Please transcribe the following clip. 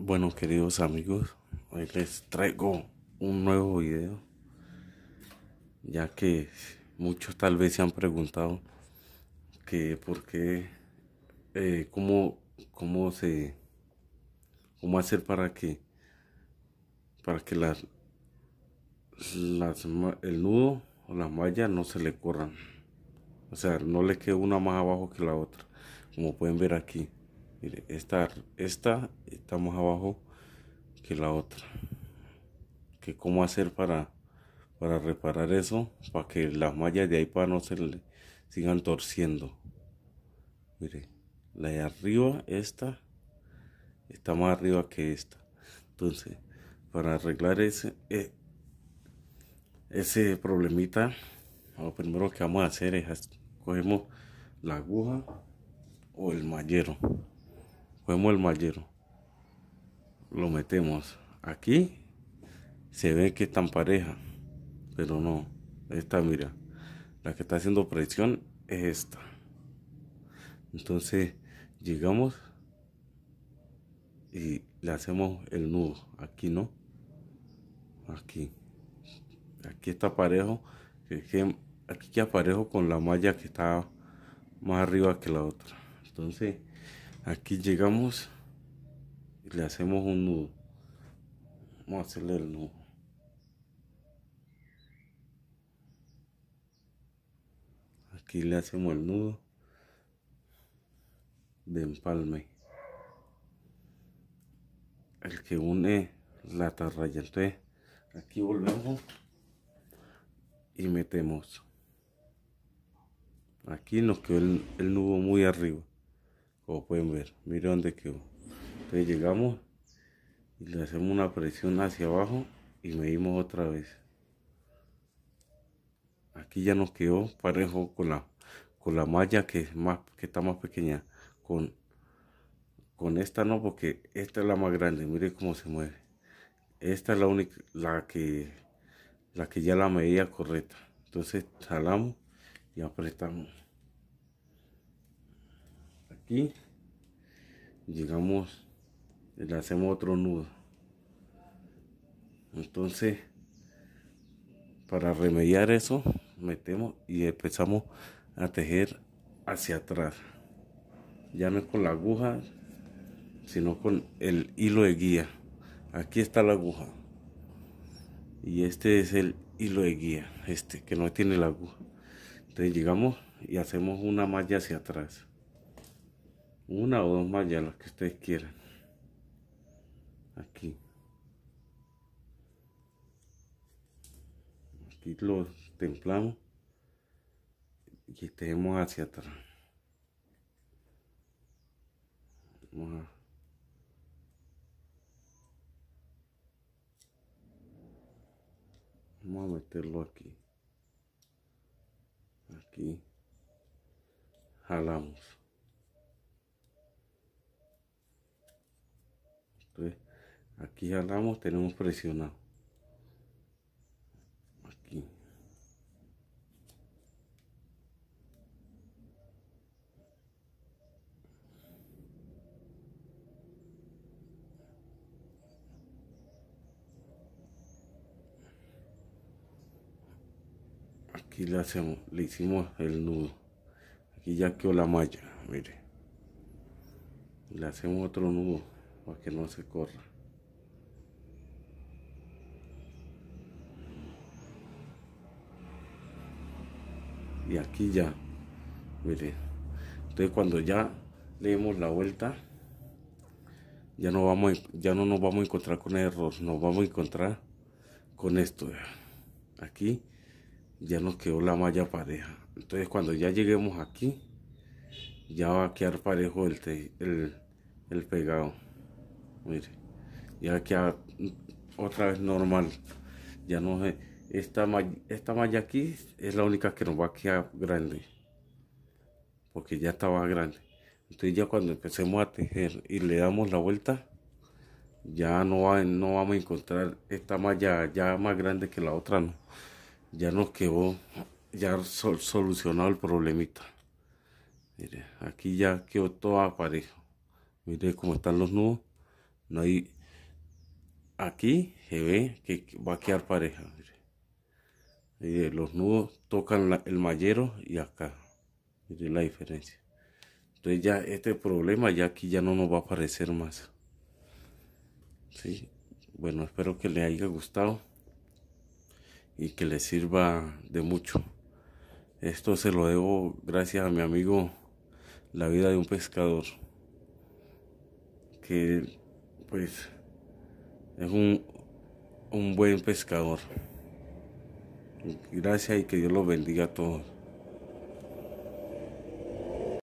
Bueno, queridos amigos, hoy les traigo un nuevo video, ya que muchos tal vez se han preguntado que por qué, eh, cómo, se, cómo hacer para que, para que las, el nudo o las mallas no se le corran, o sea, no le quede una más abajo que la otra, como pueden ver aquí. Mire, esta, esta está más abajo que la otra. Que cómo hacer para, para reparar eso, para que las mallas de ahí para no se sigan torciendo. Mire, la de arriba, esta, está más arriba que esta. Entonces, para arreglar ese, eh, ese problemita, lo primero que vamos a hacer es cogemos la aguja o el mallero. Vemos el mallero. Lo metemos aquí. Se ve que están pareja. Pero no. Esta, mira. La que está haciendo presión es esta. Entonces llegamos y le hacemos el nudo. Aquí no. Aquí. Aquí está parejo. Aquí queda parejo con la malla que está más arriba que la otra. Entonces Aquí llegamos y le hacemos un nudo. Vamos a hacerle el nudo. Aquí le hacemos el nudo de empalme. El que une la tarraya. Entonces, aquí volvemos y metemos. Aquí nos quedó el nudo muy arriba como pueden ver mire dónde quedó entonces llegamos y le hacemos una presión hacia abajo y medimos otra vez aquí ya nos quedó parejo con la con la malla que es más que está más pequeña con con esta no porque esta es la más grande mire cómo se mueve esta es la única la que la que ya la medida correcta entonces jalamos y apretamos aquí llegamos le hacemos otro nudo entonces para remediar eso metemos y empezamos a tejer hacia atrás ya no es con la aguja sino con el hilo de guía aquí está la aguja y este es el hilo de guía este que no tiene la aguja entonces llegamos y hacemos una malla hacia atrás una o dos ya los que ustedes quieran. Aquí. Aquí lo templamos y tenemos hacia atrás. Vamos vamos a meterlo aquí aquí jalamos aquí jalamos tenemos presionado aquí aquí le hacemos le hicimos el nudo aquí ya quedó la malla mire le hacemos otro nudo para que no se corra y aquí ya miren entonces cuando ya le la vuelta ya no vamos ya no nos vamos a encontrar con error nos vamos a encontrar con esto aquí ya nos quedó la malla pareja entonces cuando ya lleguemos aquí ya va a quedar parejo el, el, pegado mire ya queda otra vez normal ya no se esta, esta malla aquí es la única que nos va a quedar grande. Porque ya estaba grande. Entonces ya cuando empecemos a tejer y le damos la vuelta, ya no, no vamos a encontrar esta malla ya más grande que la otra. No. Ya nos quedó ya solucionado el problemita. Mire, aquí ya quedó todo parejo. Mire cómo están los nudos. No hay... Aquí se ve que va a quedar pareja. Eh, los nudos tocan el mallero y acá miren la diferencia entonces ya este problema ya aquí ya no nos va a aparecer más ¿sí? bueno espero que le haya gustado y que les sirva de mucho esto se lo debo gracias a mi amigo la vida de un pescador que pues es un, un buen pescador Gracias y que Dios los bendiga a todos.